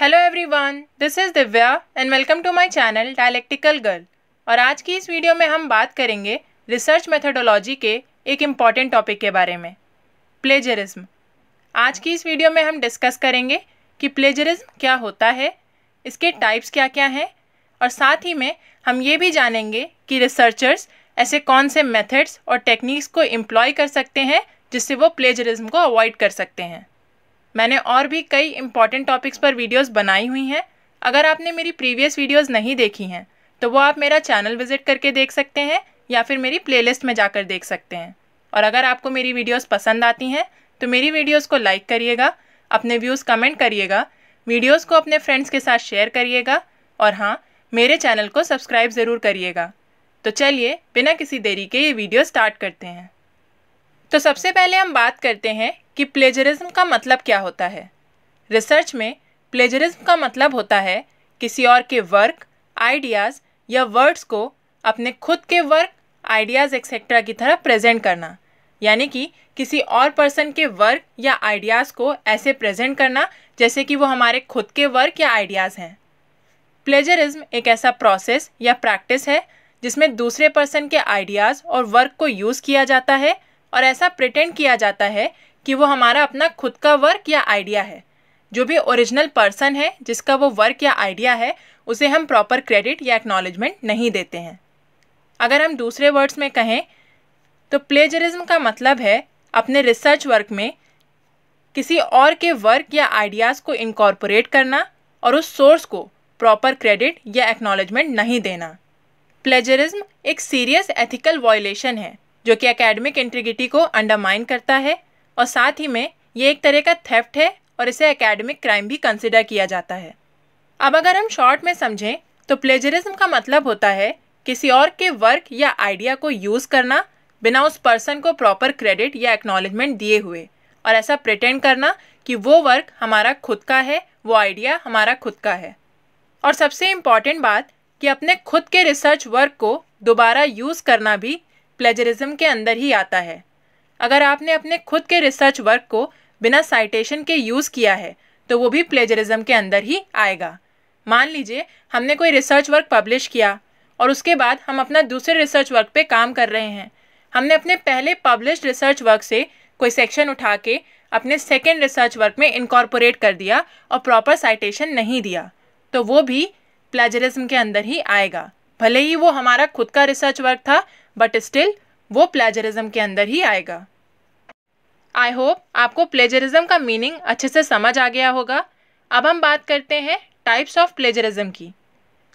Hello everyone this is Divya and welcome to my channel dialectical girl और आज की इस वीडियो में हम बात करेंगे रिसर्च मेथडोलॉजी के एक इम्पॉर्टेंट टॉपिक के बारे में प्लेजरिज्म आज की इस वीडियो में हम डिस्कस करेंगे कि प्लेजरिज्म क्या होता है इसके टाइप्स क्या क्या हैं और साथ ही में हम ये भी जानेंगे कि रिसर्चर्स ऐसे कौन से मेथड्स और टेक्निक्स को एम्प्लॉय कर सकते हैं जिससे वो प्लेजरिज्म को अवॉइड कर सकते हैं मैंने और भी कई इंपॉर्टेंट टॉपिक्स पर वीडियोस बनाई हुई हैं अगर आपने मेरी प्रीवियस वीडियोस नहीं देखी हैं तो वो आप मेरा चैनल विजिट करके देख सकते हैं या फिर मेरी प्लेलिस्ट में जाकर देख सकते हैं और अगर आपको मेरी वीडियोस पसंद आती हैं तो मेरी वीडियोस को लाइक करिएगा अपने व्यूज़ कमेंट करिएगा वीडियोस को अपने फ्रेंड्स के साथ शेयर करिएगा और हाँ मेरे चैनल को सब्सक्राइब ज़रूर करिएगा तो चलिए बिना किसी देरी के ये वीडियो स्टार्ट करते हैं तो सबसे पहले हम बात करते हैं कि प्लेजरिज्म का मतलब क्या होता है रिसर्च में प्लेजरिज्म का मतलब होता है किसी और के वर्क आइडियाज़ या वर्ड्स को अपने खुद के वर्क आइडियाज़ एक्सेट्रा की तरह प्रेजेंट करना यानी कि किसी और पर्सन के वर्क या आइडियाज़ को ऐसे प्रेजेंट करना जैसे कि वो हमारे खुद के वर्क या आइडियाज़ हैं प्लेजरिज्म एक ऐसा प्रोसेस या प्रैक्टिस है जिसमें दूसरे पर्सन के आइडियाज़ और वर्क को यूज़ किया जाता है और ऐसा प्रिटेंड किया जाता है कि वो हमारा अपना खुद का वर्क या आइडिया है जो भी ओरिजिनल पर्सन है जिसका वो वर्क या आइडिया है उसे हम प्रॉपर क्रेडिट या एक्नॉलेजमेंट नहीं देते हैं अगर हम दूसरे वर्ड्स में कहें तो प्लेजरिज्म का मतलब है अपने रिसर्च वर्क में किसी और के वर्क या आइडियाज़ को इनकॉर्पोरेट करना और उस सोर्स को प्रॉपर क्रेडिट या एक्नॉलेजमेंट नहीं देना प्लेजरिज्म एक सीरियस एथिकल वॉयलेशन है जो कि एकेडमिक इंटीग्रिटी को अंडरमाइन करता है और साथ ही में ये एक तरह का थेफ्ट है और इसे एकेडमिक क्राइम भी कंसिडर किया जाता है अब अगर हम शॉर्ट में समझें तो प्लेजरिज्म का मतलब होता है किसी और के वर्क या आइडिया को यूज़ करना बिना उस पर्सन को प्रॉपर क्रेडिट या एक्नॉलेजमेंट दिए हुए और ऐसा प्रिटेंड करना कि वो वर्क हमारा खुद का है वो आइडिया हमारा खुद का है और सबसे इम्पॉर्टेंट बात कि अपने खुद के रिसर्च वर्क को दोबारा यूज़ करना भी प्लेजरिज्म के अंदर ही आता है अगर आपने अपने खुद के रिसर्च वर्क को बिना साइटेशन के यूज़ किया है तो वो भी प्लेजरिज्म के अंदर ही आएगा मान लीजिए हमने कोई रिसर्च वर्क पब्लिश किया और उसके बाद हम अपना दूसरे रिसर्च वर्क पे काम कर रहे हैं हमने अपने पहले पब्लिश रिसर्च वर्क से कोई सेक्शन उठा के अपने सेकेंड रिसर्च वर्क में इनकॉर्पोरेट कर दिया और प्रॉपर साइटेशन नहीं दिया तो वो भी प्लेजरिज्म के अंदर ही आएगा भले ही वो हमारा खुद का रिसर्च वर्क था बट स्टिल वो प्लेजरिज्म के अंदर ही आएगा आई होप आपको प्लेजरिज्म का मीनिंग अच्छे से समझ आ गया होगा अब हम बात करते हैं टाइप्स ऑफ प्लेजरिज्म की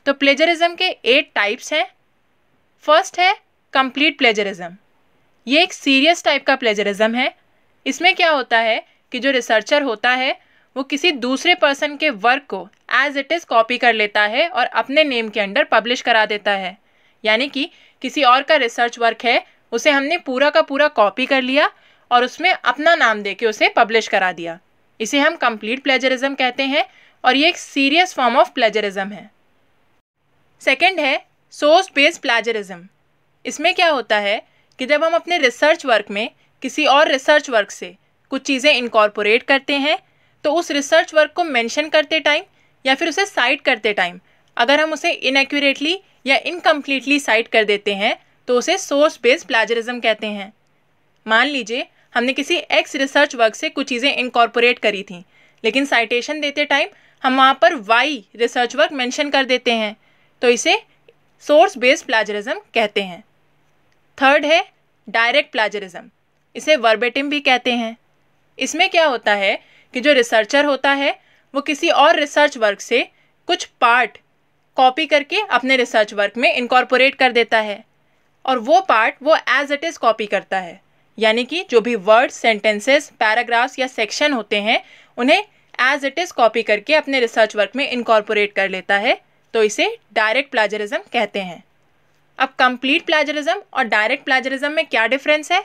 तो प्लेजरिज्म के एट टाइप्स हैं फर्स्ट है कंप्लीट प्लेजरिज्म ये एक सीरियस टाइप का प्लेजरिज्म है इसमें क्या होता है कि जो रिसर्चर होता है वो किसी दूसरे पर्सन के वर्क को एज इट इज़ कॉपी कर लेता है और अपने नेम के अंडर पब्लिश करा देता है यानी कि किसी और का रिसर्च वर्क है उसे हमने पूरा का पूरा कॉपी कर लिया और उसमें अपना नाम दे के उसे पब्लिश करा दिया इसे हम कंप्लीट प्लेजरिज्म कहते हैं और ये एक सीरियस फॉर्म ऑफ प्लेजरिज्म है सेकंड है सोर्स बेस्ड प्लेजरिज्म इसमें क्या होता है कि जब हम अपने रिसर्च वर्क में किसी और रिसर्च वर्क से कुछ चीज़ें इनकॉर्पोरेट करते हैं तो उस रिसर्च वर्क को मेंशन करते टाइम या फिर उसे साइट करते टाइम अगर हम उसे इनएक्यूरेटली या इनकम्प्लीटली साइट कर देते हैं तो उसे सोर्स बेस्ड प्लाजरिज्म कहते हैं मान लीजिए हमने किसी एक्स रिसर्च वर्क से कुछ चीज़ें इनकॉर्पोरेट करी थी लेकिन साइटेशन देते टाइम हम वहाँ पर वाई रिसर्च वर्क मेंशन कर देते हैं तो इसे सोर्स बेस्ड प्लाजरिज्म कहते हैं थर्ड है डायरेक्ट प्लाजरिज्म इसे वर्बेटिम भी कहते हैं इसमें क्या होता है कि जो रिसर्चर होता है वो किसी और रिसर्च वर्क से कुछ पार्ट कॉपी करके अपने रिसर्च वर्क में इनकॉर्पोरेट कर देता है और वो पार्ट वो एज इट इज़ कॉपी करता है यानी कि जो भी वर्ड सेंटेंसेस पैराग्राफ्स या सेक्शन होते हैं उन्हें एज इट इज़ कॉपी करके अपने रिसर्च वर्क में इनकॉर्पोरेट कर लेता है तो इसे डायरेक्ट प्लाजरिज्म कहते हैं अब कंप्लीट प्लाजरिज्म और डायरेक्ट प्लाजरिज्म में क्या डिफरेंस है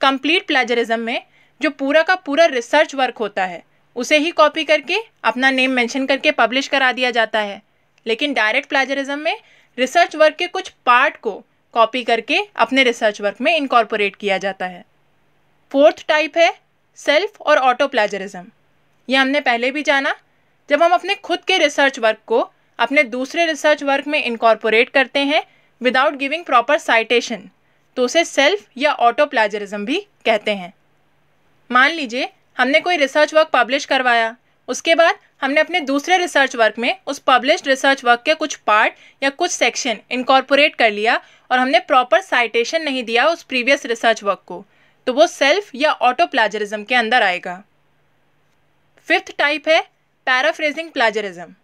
कंप्लीट प्लाजरिज्म में जो पूरा का पूरा रिसर्च वर्क होता है उसे ही कॉपी करके अपना नेम मेंशन करके पब्लिश करा दिया जाता है लेकिन डायरेक्ट प्लाजरिज्म में रिसर्च वर्क के कुछ पार्ट को कॉपी करके अपने रिसर्च वर्क में इनकॉर्पोरेट किया जाता है फोर्थ टाइप है सेल्फ और ऑटो प्लेजरिज्म ये हमने पहले भी जाना जब हम अपने खुद के रिसर्च वर्क को अपने दूसरे रिसर्च वर्क में इनकॉर्पोरेट करते हैं विदाउट गिविंग प्रॉपर साइटेशन तो उसे सेल्फ या ऑटो प्लेजरिज्म भी कहते हैं मान लीजिए हमने कोई रिसर्च वर्क पब्लिश करवाया उसके बाद हमने अपने दूसरे रिसर्च वर्क में उस पब्लिश्ड रिसर्च वर्क के कुछ पार्ट या कुछ सेक्शन इनकॉर्पोरेट कर लिया और हमने प्रॉपर साइटेशन नहीं दिया उस प्रीवियस रिसर्च वर्क को तो वो सेल्फ या ऑटो प्लाजरिज्म के अंदर आएगा फिफ्थ टाइप है पैराफ्रेजिंग प्लाजरिज्म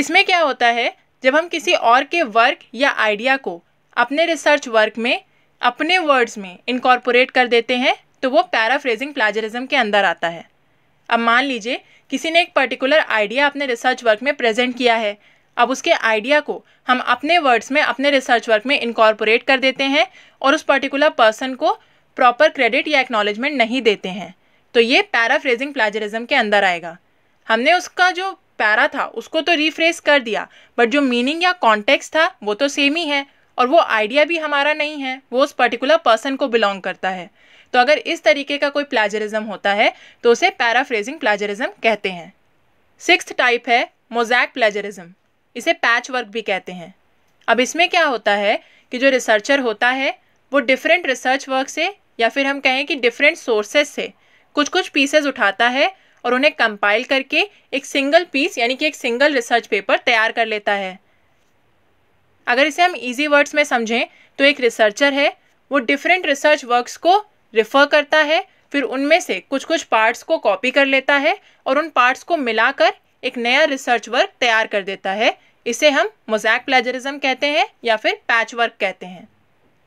इसमें क्या होता है जब हम किसी और के वर्क या आइडिया को अपने रिसर्च वर्क में अपने वर्ड्स में इनकॉर्पोरेट कर देते हैं तो वो पैराफ्रेजिंग प्लाजरिज्म के अंदर आता है अब मान लीजिए किसी ने एक पर्टिकुलर आइडिया अपने रिसर्च वर्क में प्रेजेंट किया है अब उसके आइडिया को हम अपने वर्ड्स में अपने रिसर्च वर्क में इनकॉर्पोरेट कर देते हैं और उस पर्टिकुलर पर्सन को प्रॉपर क्रेडिट या एक्नॉलेजमेंट नहीं देते हैं तो ये पैराफ्रेजिंग प्लाजरिज्म के अंदर आएगा हमने उसका जो पैरा था उसको तो रीफ्रेस कर दिया बट जो मीनिंग या कॉन्टेक्स था वो तो सेम ही है और वो आइडिया भी हमारा नहीं है वो उस पर्टिकुलर पर्सन को बिलोंग करता है तो अगर इस तरीके का कोई प्लाजरिज्म होता है तो उसे पैराफ्रेजिंग प्लाजरिज्म कहते हैं सिक्स टाइप है मोजैक प्लेजरिज्म इसे पैच वर्क भी कहते हैं अब इसमें क्या होता है कि जो रिसर्चर होता है वो डिफरेंट रिसर्च वर्क से या फिर हम कहें कि डिफरेंट सोर्सेज से कुछ कुछ पीसेज उठाता है और उन्हें कंपाइल करके एक सिंगल पीस यानी कि एक सिंगल रिसर्च पेपर तैयार कर लेता है अगर इसे हम इजी वर्ड्स में समझें तो एक रिसर्चर है वो डिफरेंट रिसर्च वर्क्स को रिफ़र करता है फिर उनमें से कुछ कुछ पार्ट्स को कॉपी कर लेता है और उन पार्ट्स को मिलाकर एक नया रिसर्च वर्क तैयार कर देता है इसे हम मोजैक प्लेजरिज्म कहते हैं या फिर पैच वर्क कहते हैं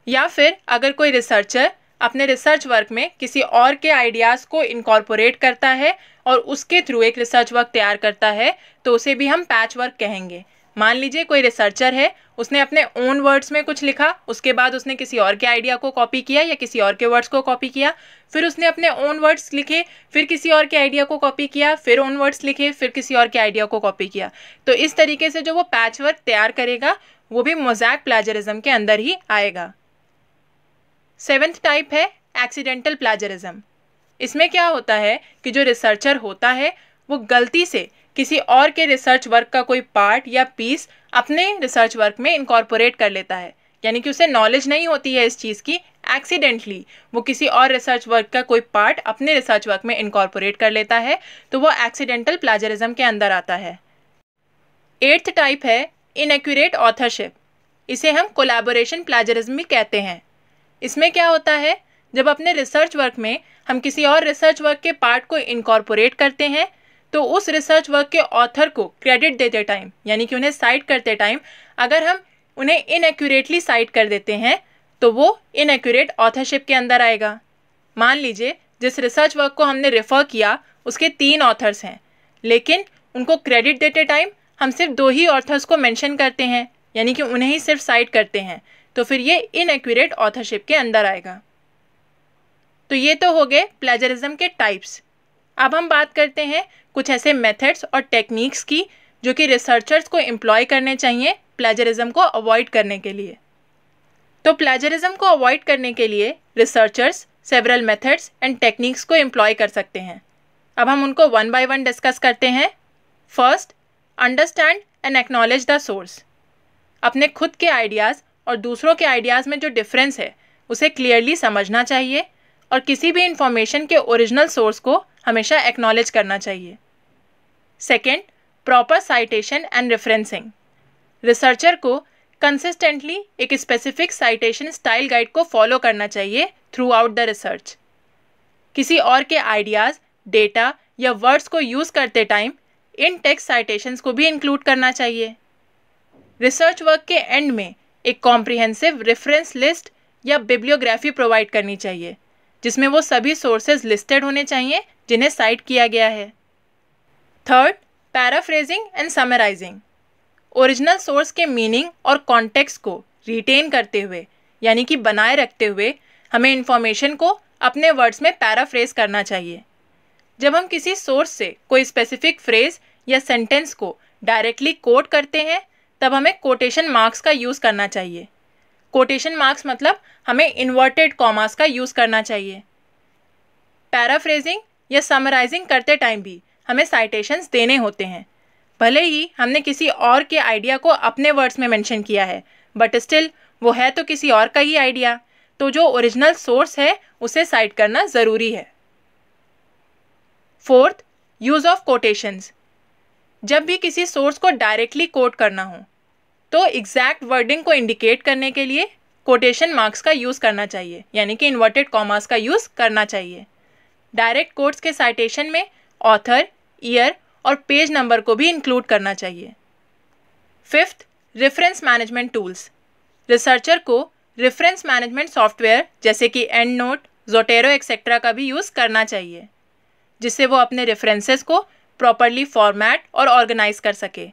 या फिर अगर कोई रिसर्चर अपने रिसर्च वर्क में किसी और के आइडियाज़ को इनकॉर्पोरेट करता है और उसके थ्रू एक रिसर्च वर्क तैयार करता है तो उसे भी हम पैच वर्क कहेंगे मान लीजिए कोई रिसर्चर है उसने अपने ओन वर्ड्स में कुछ लिखा उसके बाद उसने किसी और के आइडिया को कॉपी किया या किसी और के वर्ड्स को कॉपी किया फिर उसने अपने ओन वर्ड्स लिखे फिर किसी और के आइडिया को कॉपी किया फिर ओन वर्ड्स लिखे फिर किसी और के आइडिया को कॉपी किया तो इस तरीके से जो वो पैच वर्क तैयार करेगा वो भी मोजैक प्लाजरिज्म के अंदर ही आएगा सेवेंथ टाइप है एक्सीडेंटल प्लाजरिज्म इसमें क्या होता है कि जो रिसर्चर होता है वो गलती से किसी और के रिसर्च वर्क का कोई पार्ट या पीस अपने रिसर्च वर्क में इंकॉर्पोरेट कर लेता है यानी कि उसे नॉलेज नहीं होती है इस चीज़ की एक्सीडेंटली वो किसी और रिसर्च वर्क का कोई पार्ट अपने रिसर्च वर्क में इंकॉर्पोरेट कर लेता है तो वो एक्सीडेंटल प्लाजरिज्म के अंदर आता है एट्थ टाइप है इनएक्यूरेट ऑथरशिप इसे हम कोलैबोरेशन प्लाजरिज्म भी कहते हैं इसमें क्या होता है जब अपने रिसर्च वर्क में हम किसी और रिसर्च वर्क के पार्ट को इनकॉर्पोरेट करते हैं तो उस रिसर्च वर्क के ऑथर को क्रेडिट देते टाइम यानी कि उन्हें साइट करते टाइम अगर हम उन्हें इनएक्यूरेटली साइट कर देते हैं तो वो इनएक्यूरेट ऑथरशिप के अंदर आएगा मान लीजिए जिस रिसर्च वर्क को हमने रेफ़र किया उसके तीन ऑथर्स हैं लेकिन उनको क्रेडिट देते टाइम हम सिर्फ दो ही ऑथर्स को मेंशन करते हैं यानी कि उन्हें ही सिर्फ साइट करते हैं तो फिर ये इनएक्यूरेट ऑथरशिप के अंदर आएगा तो ये तो हो गए प्लेजरिज्म के टाइप्स अब हम बात करते हैं कुछ ऐसे मेथड्स और टेक्निक्स की जो कि रिसर्चर्स को एम्प्लॉय करने चाहिए प्लेजरिज्म को अवॉइड करने के लिए तो प्लेजरिज्म को अवॉइड करने के लिए researchers several methods and techniques को एम्प्लॉय कर सकते हैं अब हम उनको वन बाय वन डिस्कस करते हैं first understand and acknowledge the source अपने खुद के आइडियाज़ और दूसरों के आइडियाज़ में जो डिफरेंस है उसे क्लियरली समझना चाहिए और किसी भी इंफॉर्मेशन के ओरिजिनल सोर्स को हमेशा एक्नॉलेज करना चाहिए second proper citation and referencing researcher को कंसिस्टेंटली एक स्पेसिफिक साइटेशन स्टाइल गाइड को फॉलो करना चाहिए थ्रू आउट द रिसर्च किसी और के आइडियाज़ डेटा या वर्ड्स को यूज़ करते टाइम इन टेक्स्ट साइटेशंस को भी इंक्लूड करना चाहिए रिसर्च वर्क के एंड में एक कॉम्प्रिहेंसिव रेफरेंस लिस्ट या बिब्लियोग्राफी प्रोवाइड करनी चाहिए जिसमें वो सभी सोर्सेज लिस्टेड होने चाहिए जिन्हें साइट किया गया है third paraphrasing and summarising original source के मीनिंग और कॉन्टेक्स्ट को रिटेन करते हुए यानी कि बनाए रखते हुए हमें इन्फॉर्मेशन को अपने वर्ड्स में पैराफ्रेज करना चाहिए जब हम किसी सोर्स से कोई स्पेसिफिक फ्रेज या सेंटेंस को डायरेक्टली कोट करते हैं तब हमें कोटेशन मार्क्स का यूज़ करना चाहिए कोटेशन मार्क्स मतलब हमें इन्वर्टेड कॉमास का यूज़ करना चाहिए पैराफ्रेजिंग या समराइजिंग करते टाइम भी हमें साइटेशंस देने होते हैं भले ही हमने किसी और के आइडिया को अपने वर्ड्स में मेंशन किया है बट स्टिल वो है तो किसी और का ही आइडिया तो जो ओरिजिनल सोर्स है उसे साइट करना ज़रूरी है फोर्थ यूज़ ऑफ कोटेशंस जब भी किसी सोर्स को डायरेक्टली कोट करना हो तो एग्जैक्ट वर्डिंग को इंडिकेट करने के लिए कोटेशन मार्क्स का यूज़ करना चाहिए यानी कि इन्वर्टेड कॉमर्स का यूज़ करना चाहिए डायरेक्ट कोट्स के साइटेशन में ऑथर ईयर और पेज नंबर को भी इंक्लूड करना चाहिए fifth reference management tools researcher को रेफरेंस मैनेजमेंट सॉफ्टवेयर जैसे कि एंड नोट जोटेरो एक्सेट्रा का भी यूज़ करना चाहिए जिससे वो अपने रेफरेंसेस को प्रॉपरली फॉर्मेट और ऑर्गेनाइज कर सके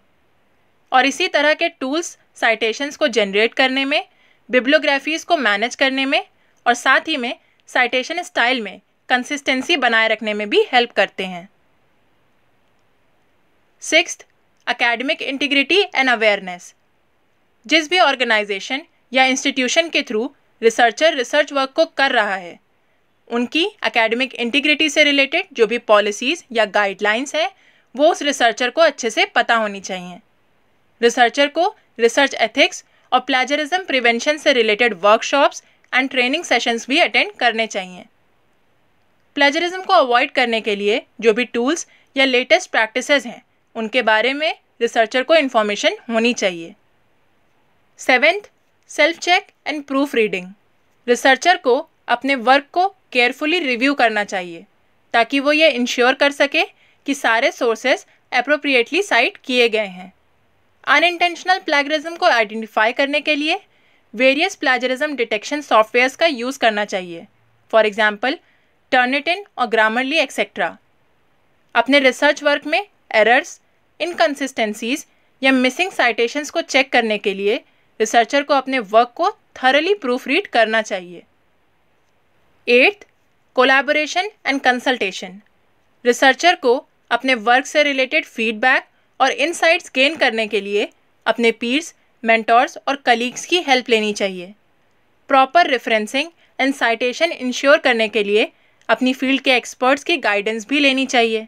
और इसी तरह के टूल्स साइटेशंस को जनरेट करने में बिब्लोग्राफीज़ को मैनेज करने में और साथ ही में साइटेशन स्टाइल में कंसिस्टेंसी बनाए रखने में भी हेल्प करते हैं six academic integrity and awareness जिस भी ऑर्गेनाइजेशन या इंस्टीट्यूशन के थ्रू रिसर्चर रिसर्च वर्क को कर रहा है उनकी एकेडमिक इंटीग्रिटी से रिलेटेड जो भी पॉलिसीज़ या गाइडलाइंस हैं वो उस रिसर्चर को अच्छे से पता होनी चाहिए रिसर्चर को रिसर्च एथिक्स और प्लेजरिज्म प्रिवेंशन से related workshops and training sessions भी अटेंड करने चाहिए प्लेजरिज्म को अवॉइड करने के लिए जो भी टूल्स या लेटेस्ट प्रैक्टिसेस हैं उनके बारे में रिसर्चर को इन्फॉर्मेशन होनी चाहिए seventh self check and proof reading researcher को अपने वर्क को केयरफुली रिव्यू करना चाहिए ताकि वो ये इंश्योर कर सके कि सारे सोर्सेज अप्रोप्रिएटली साइट किए गए हैं अनइंटेंशनल प्लेगरिज्म को आइडेंटिफाई करने के लिए वेरियस प्लेजरिज्म डिटेक्शन सॉफ्टवेयर्स का यूज़ करना चाहिए फॉर एग्ज़ाम्पल टर्निटिन और ग्रामरली एक्सेट्रा अपने रिसर्च वर्क में एरर्स इनकन्सिस्टेंसीज या मिसिंग साइटेशंस को चेक करने के लिए रिसर्चर को अपने वर्क को थरली प्रूफ रीड करना चाहिए eighth collaboration and consultation researcher को अपने वर्क से रिलेटेड फीडबैक और इनसाइट्स गेन करने के लिए अपने पीर्स मेंटोर्स और कलीग्स की हेल्प लेनी चाहिए proper referencing and citation ensure करने के लिए अपनी फील्ड के एक्सपर्ट्स की गाइडेंस भी लेनी चाहिए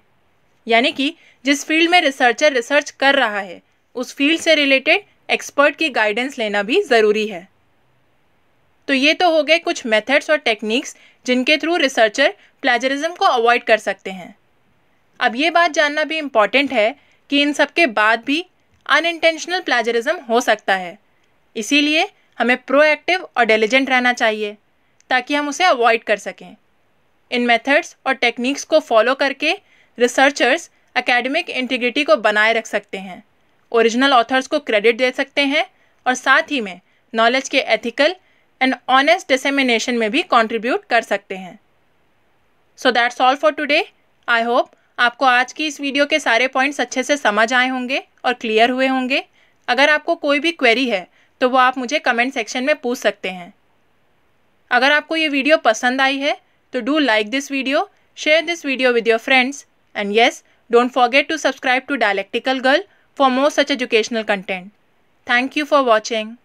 यानी कि जिस फील्ड में रिसर्चर रिसर्च कर रहा है उस फील्ड से रिलेटेड एक्सपर्ट की गाइडेंस लेना भी ज़रूरी है तो ये तो हो गए कुछ मेथड्स और टेक्निक्स जिनके थ्रू रिसर्चर प्लेजरिज्म को अवॉइड कर सकते हैं अब ये बात जानना भी इम्पॉर्टेंट है कि इन सब के बाद भी अनइंटेंशनल प्लेजरिज्म हो सकता है इसीलिए हमें प्रोएक्टिव और डेलीजेंट रहना चाहिए ताकि हम उसे अवॉइड कर सकें इन मेथड्स और टेक्निक्स को फॉलो करके रिसर्चर्स एकेडमिक इंटीग्रिटी को बनाए रख सकते हैं ओरिजिनल ऑथर्स को क्रेडिट दे सकते हैं और साथ ही में नॉलेज के एथिकल एंड ऑनेस्ट डिसमिनेशन में भी कॉन्ट्रीब्यूट कर सकते हैं so that's all for today I hope आपको आज की इस वीडियो के सारे पॉइंट्स अच्छे से समझ आए होंगे और क्लियर हुए होंगे अगर आपको कोई भी क्वेरी है तो वो आप मुझे कमेंट सेक्शन में पूछ सकते हैं अगर आपको ये वीडियो पसंद आई है तो do like this video share this video with your friends And yes, don't forget to subscribe to Dialectical Girl for more such educational content. Thank you for watching.